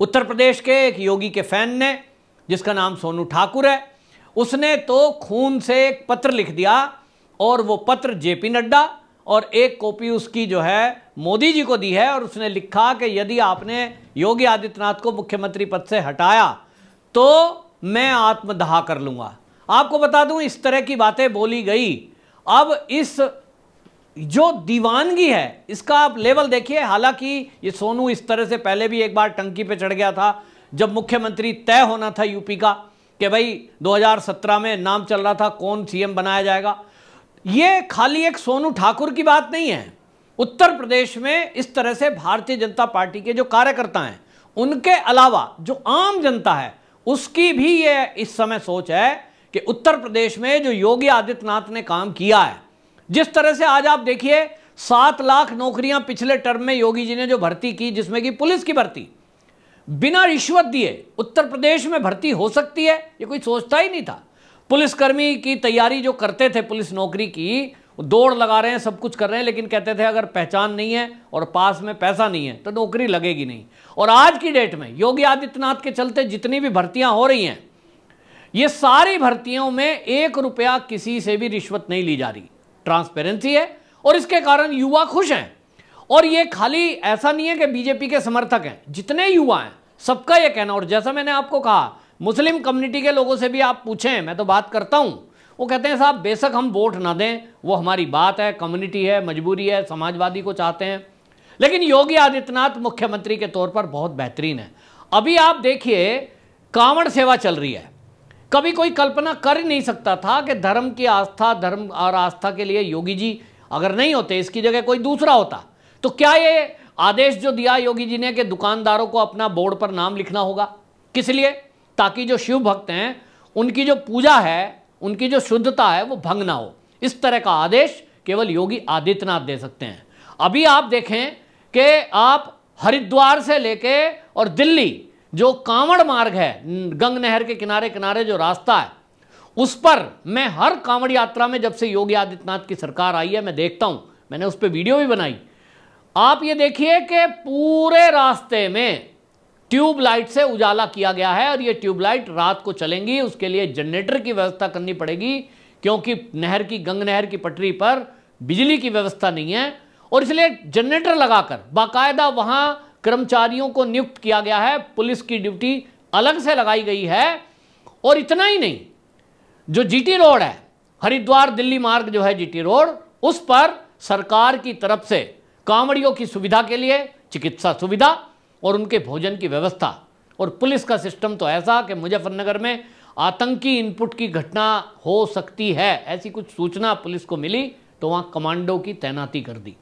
उत्तर प्रदेश के एक योगी के फैन ने जिसका नाम सोनू ठाकुर है उसने तो खून से एक पत्र लिख दिया और वो पत्र जेपी नड्डा और एक कॉपी उसकी जो है मोदी जी को दी है और उसने लिखा कि यदि आपने योगी आदित्यनाथ को मुख्यमंत्री पद से हटाया तो मैं आत्मदाह कर लूँगा आपको बता दूं इस तरह की बातें बोली गई अब इस जो दीवानगी है इसका आप लेवल देखिए हालांकि ये सोनू इस तरह से पहले भी एक बार टंकी पे चढ़ गया था जब मुख्यमंत्री तय होना था यूपी का कि भाई 2017 में नाम चल रहा था कौन सीएम बनाया जाएगा ये खाली एक सोनू ठाकुर की बात नहीं है उत्तर प्रदेश में इस तरह से भारतीय जनता पार्टी के जो कार्यकर्ता हैं उनके अलावा जो आम जनता है उसकी भी ये इस समय सोच है कि उत्तर प्रदेश में जो योगी आदित्यनाथ ने काम किया है जिस तरह से आज आप देखिए सात लाख नौकरियां पिछले टर्म में योगी जी ने जो भर्ती की जिसमें कि पुलिस की भर्ती बिना रिश्वत दिए उत्तर प्रदेश में भर्ती हो सकती है ये कोई सोचता ही नहीं था पुलिसकर्मी की तैयारी जो करते थे पुलिस नौकरी की दौड़ लगा रहे हैं सब कुछ कर रहे हैं लेकिन कहते थे अगर पहचान नहीं है और पास में पैसा नहीं है तो नौकरी लगेगी नहीं और आज की डेट में योगी आदित्यनाथ के चलते जितनी भी भर्तियां हो रही हैं ये सारी भर्तियों में एक रुपया किसी से भी रिश्वत नहीं ली जा रही ट्रांसपेरेंसी है और इसके कारण युवा खुश हैं और ये खाली ऐसा नहीं है कि बीजेपी के समर्थक हैं जितने युवा हैं सबका ये कहना और जैसा मैंने आपको कहा मुस्लिम कम्युनिटी के लोगों से भी आप पूछें मैं तो बात करता हूँ वो कहते हैं साहब बेशक हम वोट ना दें वो हमारी बात है कम्युनिटी है मजबूरी है समाजवादी को चाहते हैं लेकिन योगी आदित्यनाथ मुख्यमंत्री के तौर पर बहुत बेहतरीन है अभी आप देखिए कांवड़ सेवा चल रही है कभी कोई कल्पना कर ही नहीं सकता था कि धर्म की आस्था धर्म और आस्था के लिए योगी जी अगर नहीं होते इसकी जगह कोई दूसरा होता तो क्या ये आदेश जो दिया योगी जी ने कि दुकानदारों को अपना बोर्ड पर नाम लिखना होगा किस लिए ताकि जो शिव भक्त हैं उनकी जो पूजा है उनकी जो शुद्धता है वो भंग ना हो इस तरह का आदेश केवल योगी आदित्यनाथ दे सकते हैं अभी आप देखें कि आप हरिद्वार से लेके और दिल्ली जो कांवड़ मार्ग है गंग नहर के किनारे किनारे जो रास्ता है उस पर मैं हर कांवड़ यात्रा में जब से योगी आदित्यनाथ की सरकार आई है मैं देखता हूं मैंने उस पर वीडियो भी बनाई आप ये देखिए कि पूरे रास्ते में ट्यूबलाइट से उजाला किया गया है और ये ट्यूबलाइट रात को चलेंगी उसके लिए जनरेटर की व्यवस्था करनी पड़ेगी क्योंकि नहर की गंग नहर की पटरी पर बिजली की व्यवस्था नहीं है और इसलिए जनरेटर लगाकर बाकायदा वहां कर्मचारियों को नियुक्त किया गया है पुलिस की ड्यूटी अलग से लगाई गई है और इतना ही नहीं जो जीटी रोड है हरिद्वार दिल्ली मार्ग जो है जीटी रोड उस पर सरकार की तरफ से कांवड़ियों की सुविधा के लिए चिकित्सा सुविधा और उनके भोजन की व्यवस्था और पुलिस का सिस्टम तो ऐसा कि मुजफ्फरनगर में आतंकी इनपुट की घटना हो सकती है ऐसी कुछ सूचना पुलिस को मिली तो वहाँ कमांडो की तैनाती कर दी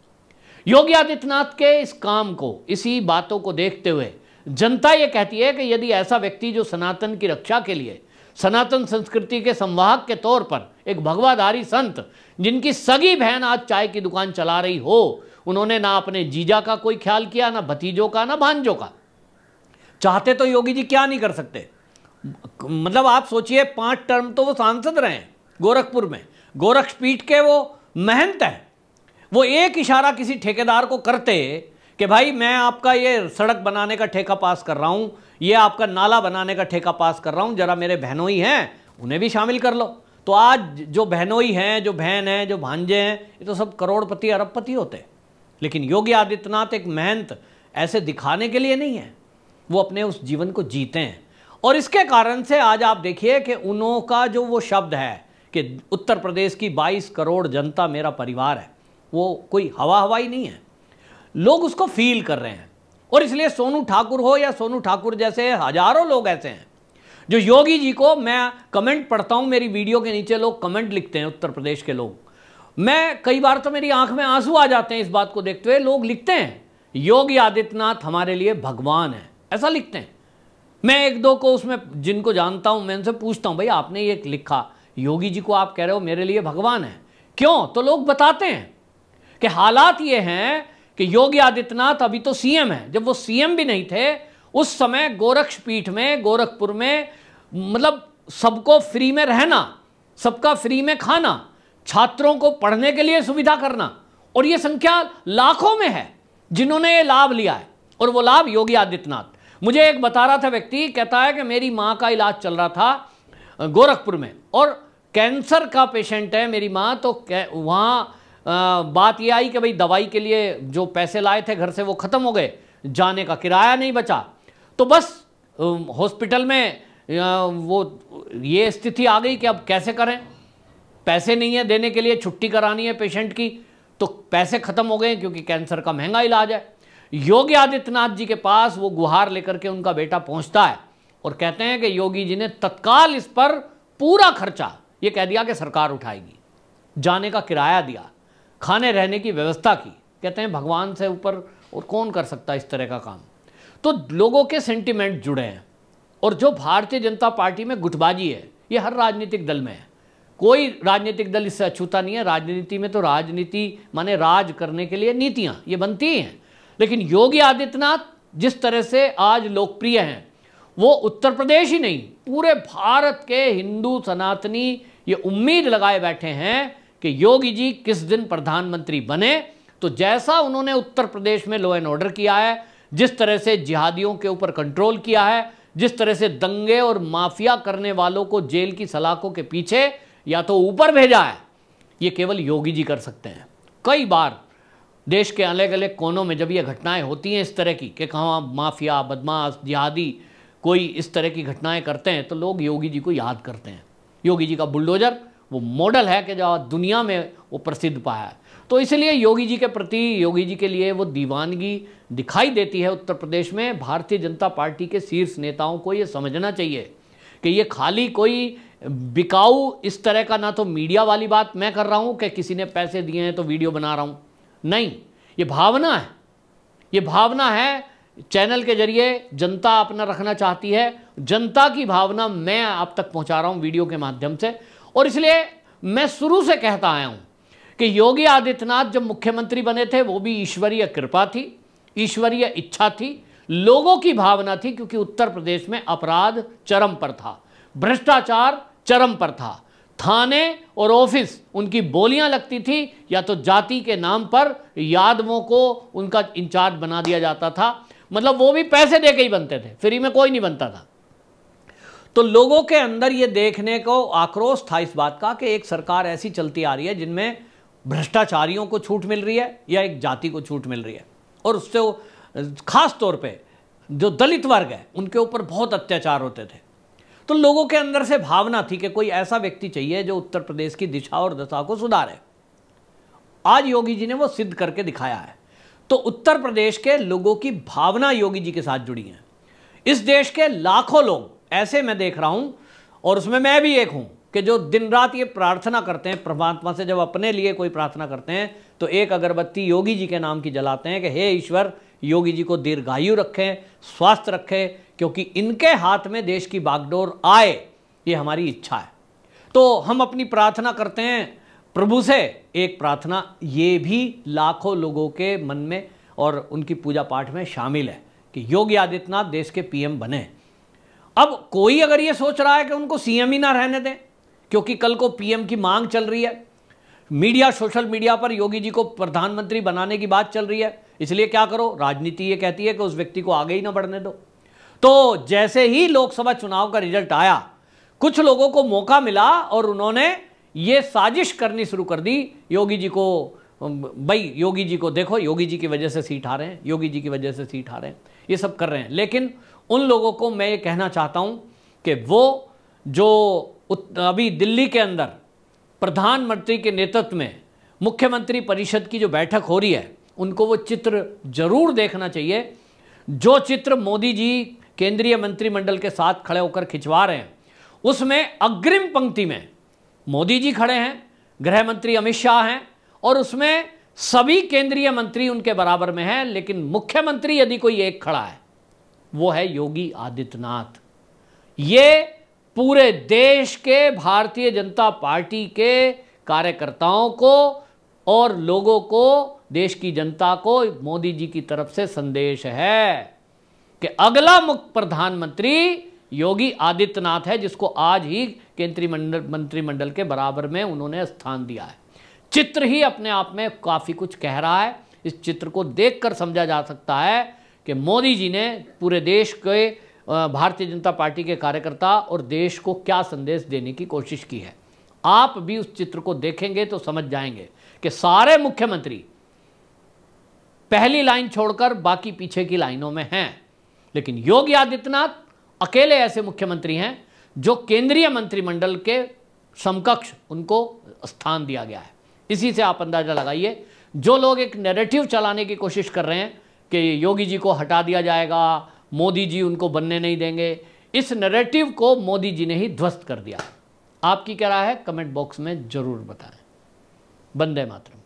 योगी आदित्यनाथ के इस काम को इसी बातों को देखते हुए जनता ये कहती है कि यदि ऐसा व्यक्ति जो सनातन की रक्षा के लिए सनातन संस्कृति के संवाहक के तौर पर एक भगवाधारी संत जिनकी सगी बहन आज चाय की दुकान चला रही हो उन्होंने ना अपने जीजा का कोई ख्याल किया ना भतीजों का ना भांजों का चाहते तो योगी जी क्या नहीं कर सकते मतलब आप सोचिए पांच टर्म तो वो सांसद रहे हैं गोरखपुर में गोरखपीठ के वो महंत हैं वो एक इशारा किसी ठेकेदार को करते कि भाई मैं आपका ये सड़क बनाने का ठेका पास कर रहा हूँ ये आपका नाला बनाने का ठेका पास कर रहा हूँ जरा मेरे बहनोई हैं उन्हें भी शामिल कर लो तो आज जो बहनोई हैं जो बहन हैं जो भांजे हैं ये तो सब करोड़पति अरबपति होते लेकिन योगी आदित्यनाथ एक महंत ऐसे दिखाने के लिए नहीं है वो अपने उस जीवन को जीते हैं और इसके कारण से आज आप देखिए कि उनों का जो वो शब्द है कि उत्तर प्रदेश की 22 करोड़ जनता मेरा परिवार है वो कोई हवा हवाई नहीं है लोग उसको फील कर रहे हैं और इसलिए सोनू ठाकुर हो या सोनू ठाकुर जैसे हजारों लोग ऐसे हैं जो योगी जी को मैं कमेंट पढ़ता हूं मेरी वीडियो के नीचे लोग कमेंट लिखते हैं उत्तर प्रदेश के लोग मैं कई बार तो मेरी आंख में आंसू आ जाते हैं इस बात को देखते हुए लोग लिखते हैं योगी आदित्यनाथ हमारे लिए भगवान है ऐसा लिखते हैं मैं एक दो को उसमें जिनको जानता हूं मैं उनसे पूछता हूं भाई आपने ये लिखा योगी जी को आप कह रहे हो मेरे लिए भगवान है क्यों तो लोग बताते हैं कि हालात ये हैं कि योगी आदित्यनाथ अभी तो सीएम है जब वो सीएम भी नहीं थे उस समय गोरक्ष पीठ में गोरखपुर में मतलब सबको फ्री में रहना सबका फ्री में खाना छात्रों को पढ़ने के लिए सुविधा करना और ये संख्या लाखों में है जिन्होंने ये लाभ लिया है और वो लाभ योगी आदित्यनाथ मुझे एक बता रहा था व्यक्ति कहता है कि मेरी माँ का इलाज चल रहा था गोरखपुर में और कैंसर का पेशेंट है मेरी माँ तो वहाँ बात ये आई कि भाई दवाई के लिए जो पैसे लाए थे घर से वो ख़त्म हो गए जाने का किराया नहीं बचा तो बस हॉस्पिटल में वो ये स्थिति आ गई कि अब कैसे करें पैसे नहीं है देने के लिए छुट्टी करानी है पेशेंट की तो पैसे ख़त्म हो गए क्योंकि कैंसर का महंगा इलाज है योगी आदित्यनाथ जी के पास वो गुहार लेकर के उनका बेटा पहुंचता है और कहते हैं कि योगी जी ने तत्काल इस पर पूरा खर्चा ये कह दिया कि सरकार उठाएगी जाने का किराया दिया खाने रहने की व्यवस्था की कहते हैं भगवान से ऊपर और कौन कर सकता है इस तरह का काम तो लोगों के सेंटिमेंट जुड़े हैं और जो भारतीय जनता पार्टी में गुटबाजी है ये हर राजनीतिक दल में है कोई राजनीतिक दल इससे अछूता नहीं है राजनीति में तो राजनीति माने राज करने के लिए नीतियाँ ये बनती हैं लेकिन योगी आदित्यनाथ जिस तरह से आज लोकप्रिय हैं वो उत्तर प्रदेश ही नहीं पूरे भारत के हिंदू सनातनी ये उम्मीद लगाए बैठे हैं कि योगी जी किस दिन प्रधानमंत्री बने तो जैसा उन्होंने उत्तर प्रदेश में लॉ एंड ऑर्डर किया है जिस तरह से जिहादियों के ऊपर कंट्रोल किया है जिस तरह से दंगे और माफिया करने वालों को जेल की सलाखों के पीछे या तो ऊपर भेजा है ये केवल योगी जी कर सकते हैं कई बार देश के अलग अलग कोनों में जब ये घटनाएं होती हैं इस तरह की कि कहाँ माफिया बदमाश जिहादी कोई इस तरह की घटनाएं करते हैं तो लोग योगी जी को याद करते हैं योगी जी का बुलडोजर वो मॉडल है कि जो दुनिया में वो प्रसिद्ध पाया है तो इसलिए योगी जी के प्रति योगी जी के लिए वो दीवानगी दिखाई देती है उत्तर प्रदेश में भारतीय जनता पार्टी के शीर्ष नेताओं को ये समझना चाहिए कि ये खाली कोई बिकाऊ इस तरह का ना तो मीडिया वाली बात मैं कर रहा हूँ कि किसी ने पैसे दिए हैं तो वीडियो बना रहा हूँ नहीं ये भावना है ये भावना है चैनल के जरिए जनता अपना रखना चाहती है जनता की भावना मैं आप तक पहुंचा रहा हूं वीडियो के माध्यम से और इसलिए मैं शुरू से कहता आया हूं कि योगी आदित्यनाथ जब मुख्यमंत्री बने थे वो भी ईश्वरीय कृपा थी ईश्वरीय इच्छा थी लोगों की भावना थी क्योंकि उत्तर प्रदेश में अपराध चरम पर था भ्रष्टाचार चरम पर था थाने और ऑफिस उनकी बोलियां लगती थी या तो जाति के नाम पर यादवों को उनका इंचार्ज बना दिया जाता था मतलब वो भी पैसे दे के ही बनते थे फ्री में कोई नहीं बनता था तो लोगों के अंदर ये देखने को आक्रोश था इस बात का कि एक सरकार ऐसी चलती आ रही है जिनमें भ्रष्टाचारियों को छूट मिल रही है या एक जाति को छूट मिल रही है और उससे खास तौर पे जो दलित वर्ग है उनके ऊपर बहुत अत्याचार होते थे तो लोगों के अंदर से भावना थी कि कोई ऐसा व्यक्ति चाहिए जो उत्तर प्रदेश की दिशा और दशा को सुधारे आज योगी जी ने वो सिद्ध करके दिखाया है तो उत्तर प्रदेश के लोगों की भावना योगी जी के साथ जुड़ी है इस देश के लाखों लोग ऐसे मैं देख रहा हूं और उसमें मैं भी एक हूं कि जो दिन रात ये प्रार्थना करते हैं परमात्मा से जब अपने लिए कोई प्रार्थना करते हैं तो एक अगरबत्ती योगी जी के नाम की जलाते हैं कि हे ईश्वर योगी जी को दीर्घायु रखें स्वास्थ्य रखें क्योंकि इनके हाथ में देश की बागडोर आए ये हमारी इच्छा है तो हम अपनी प्रार्थना करते हैं प्रभु से एक प्रार्थना ये भी लाखों लोगों के मन में और उनकी पूजा पाठ में शामिल है कि योगी आदित्यनाथ देश के पीएम बने अब कोई अगर ये सोच रहा है कि उनको सीएम ही ना रहने दें क्योंकि कल को पीएम की मांग चल रही है मीडिया सोशल मीडिया पर योगी जी को प्रधानमंत्री बनाने की बात चल रही है इसलिए क्या करो राजनीति ये कहती है कि उस व्यक्ति को आगे ही ना बढ़ने दो तो जैसे ही लोकसभा चुनाव का रिजल्ट आया कुछ लोगों को मौका मिला और उन्होंने ये साजिश करनी शुरू कर दी योगी जी को भाई योगी जी को देखो योगी जी की वजह से सीट आ रहे हैं योगी जी की वजह से सीट आ रहे हैं ये सब कर रहे हैं लेकिन उन लोगों को मैं ये कहना चाहता हूँ कि वो जो अभी दिल्ली के अंदर प्रधानमंत्री के नेतृत्व में मुख्यमंत्री परिषद की जो बैठक हो रही है उनको वो चित्र जरूर देखना चाहिए जो चित्र मोदी जी केंद्रीय मंत्रिमंडल के साथ खड़े होकर खिंचवा रहे हैं उसमें अग्रिम पंक्ति में मोदी जी खड़े हैं गृह मंत्री अमित शाह हैं और उसमें सभी केंद्रीय मंत्री उनके बराबर में हैं लेकिन मुख्यमंत्री यदि कोई एक खड़ा है वो है योगी आदित्यनाथ ये पूरे देश के भारतीय जनता पार्टी के कार्यकर्ताओं को और लोगों को देश की जनता को मोदी जी की तरफ से संदेश है कि अगला मुख्य प्रधानमंत्री योगी आदित्यनाथ है जिसको आज ही केंद्रीय मंत्रिमंडल के बराबर में उन्होंने स्थान दिया है चित्र ही अपने आप में काफ़ी कुछ कह रहा है इस चित्र को देखकर समझा जा सकता है कि मोदी जी ने पूरे देश के भारतीय जनता पार्टी के कार्यकर्ता और देश को क्या संदेश देने की कोशिश की है आप भी उस चित्र को देखेंगे तो समझ जाएंगे कि सारे मुख्यमंत्री पहली लाइन छोड़कर बाकी पीछे की लाइनों में हैं लेकिन योगी आदित्यनाथ अकेले ऐसे मुख्यमंत्री हैं जो केंद्रीय मंत्रिमंडल के समकक्ष उनको स्थान दिया गया है इसी से आप अंदाज़ा लगाइए जो लोग एक नैरेटिव चलाने की कोशिश कर रहे हैं कि योगी जी को हटा दिया जाएगा मोदी जी उनको बनने नहीं देंगे इस नैरेटिव को मोदी जी ने ही ध्वस्त कर दिया आपकी क्या राय है कमेंट बॉक्स में ज़रूर बताएं बंदे मातरम